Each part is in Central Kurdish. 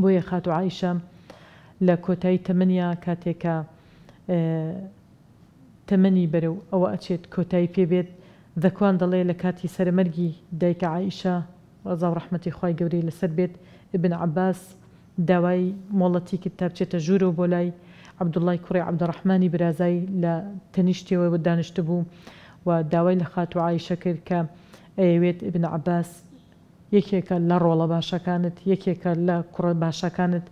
بۆیە خات و عیشە لە کۆتایی تەمەنیا کاتێکە تەمەنی بەرەو ئەوە ئەچێت کۆتایی پێبێت دەکوان دەڵێ لە کاتی سەرمەرگی دایکە عیشە ڕزااو ڕحمەتی خی گەورەی لەسەر بێت بن عباس داوای مۆڵەتی کتابچێتە ژوور و بۆ لای عبدوڵای کوڕی عبدڕحمانی برازای لە تەنیشتەوە دانیشت بوو و داوای لە خات و عیشە کرد کە ئەوێت ابن عباس یەکێکە لە ڕۆڵە باشەکانت یەکێکە لە کوڕە باشەکانت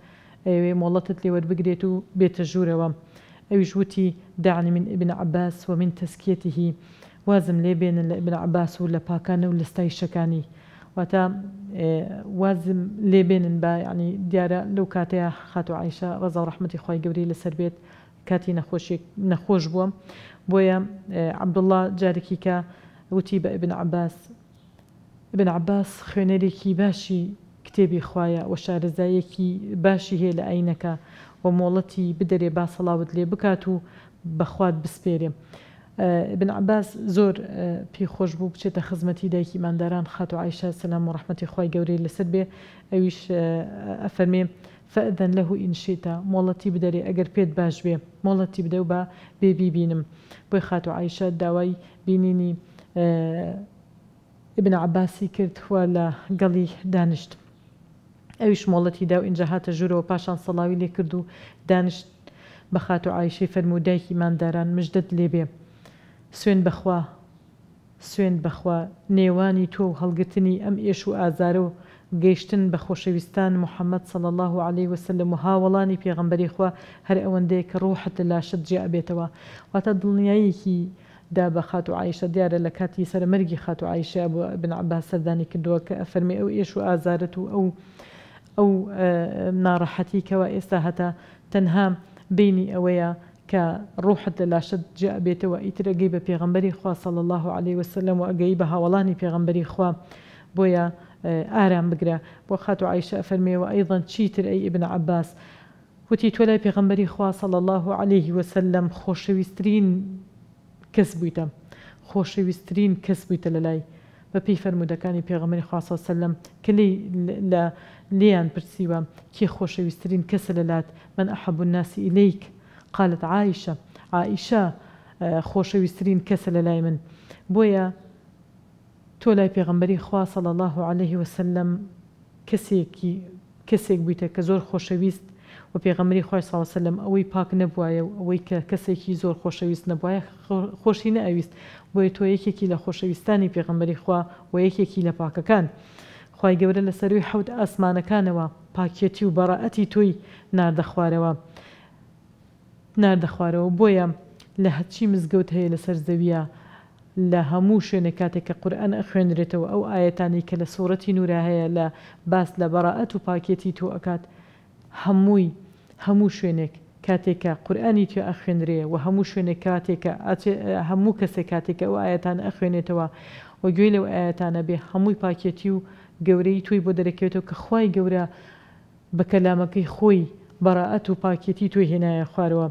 ئەوێ مۆڵەتت لێوە بگرێت و بێتە ژوورەوە ئەویش وتی دانی من ابن عباس و من تەسکێتیهی وازم لێ بێنن لە ابن عباس و لە پاکانە و لە ستایشەکانی واتە وازم لێ بێنن با ینی دیارە لەو کاتەیە خات و عیشە ڕزا ڕحمەتی خی گەوری لەسەر بێت کاتی نەخۆش بووم بۆیە عبدله جارێکی کە وتی بە ابن عباس بن عباس خوێنەرێکی باشی کتێبی خویە و شارەزایەکی باشی هەیە لە ئاینەکە و مۆڵەتی بدەرێ باسەڵاوت لێ بکات و بەخوات بسپێرێ. بن عباس زۆر پێی خۆش بوو بچێتە خزمەتی دایکی مانداران خات و عیشە سلام و ڕحمەتی خی گەورەی لەسەر بێ ئەویش ئەفەرمێ فەدەن لەهو ئینشیتە مۆڵەتی بدەرێ ئەگەر پێت باش بێ مۆڵەتی بدە و بە بێبی بینم بۆی خات و عیشە داوای بینینی ابن عباسی کردووە لە گەڵی دانیشت ئەویش مۆڵەتی دا و اینجا هاتە ژوورەوە پاشان سەڵاوی لێ کرد و دانیشت بەخات و عیشی فەرمودایکی ماداران مژدت لێبێ سوێن بخوا سوێن بخوا نێوانی تۆ و هەڵگرتنی ئەم ئێش و ئازارە و گەیشتن بە خۆشەویستان محەممەد صل الله عليه وسلم و هاوڵانی پێغمبەری خوا هەر ئەوەندەیە کە ڕوحت لاشت جێ ئەبێتەوە واتە دڵنیایەکی دابا خاتو عايشه و لكاتي سر مرغي خاتو عايشه ابو بن عباس سەردانی کردووە کە او ئەو ئێش او او و حتي ئەو ناڕەحەتی کەەوە بيني هەتا تەنها بینی ئەوەیە جاء ڕوحت لە لاشت جا خوا صلى الله عليه وسلم و ئەگەی بە هاوڵانی خوا بويا آه، ارام بقرا بۆ خات و عیشە تشيتر اي ابن عباس وتی تۆ لای پێغمبەری خوا صلى الله عليه وسلم خۆشەویستترین کەس بوویتە خۆشەویستترین کەس بوویتە لە لای بە پێی فەرمودەکانی پێغەمەری خاصە سەلم کلی لە لیان پرسیوە کێ خۆشەویستترین کەسە لەلات من ئەحەبوو ناسی ئیلیک قالت عیشە عیشە خۆشەویستترین کەسە لە لای من بۆیە تۆ لای پێغمبەری خواصل الله عليه وسلم کەسێکی کەسێک بوویتە کە زۆر خۆشەویست و پێغەمەری خۆی ساوەسەلم ئەوەی پاک نەبواە و ئەوەی کە کەسێکی زۆر خۆشەویست نەبواە خۆشی نەویست بۆیە تۆ یەکێکی لە خۆشەویستانی پێغەمبەری خوا و یەکێکی لە پاکەکان خی گەورە لە سەروی حەوت ئاسمانەکانەوە پاکێتی و بەڕەتی تۆی نردەخوارەوە نردەخوارەوە بۆیە لە هەچی مزگەوت هەیە لەسەر زەویە لە هەموو شوێنە کاتێک کە قورآن ئەخوێنرێتەوە ئەو ئاەتانی کە لە سوورەتی نورا هەیە لە باس لە بەڕەت و پاکێتی تۆ ئەکات هەمووی هەموو شوێنێک کاتێکە قورآانی توێ ئەخوێنرێ و هەموو شوێنێک کاتێکە هەموو کەسێک کاتێکە ئەو ئاەتان ئەخوێنێتەوە و گوێ لەو ئاەتانە بێ هەمووی پاکێتی و گەورەی توی بۆ دەرەکەوێتەوە کە خی گەورە بە کەلامەکەی خۆی بەڕەت و پاکێتی توی هێنایە خوارەوە.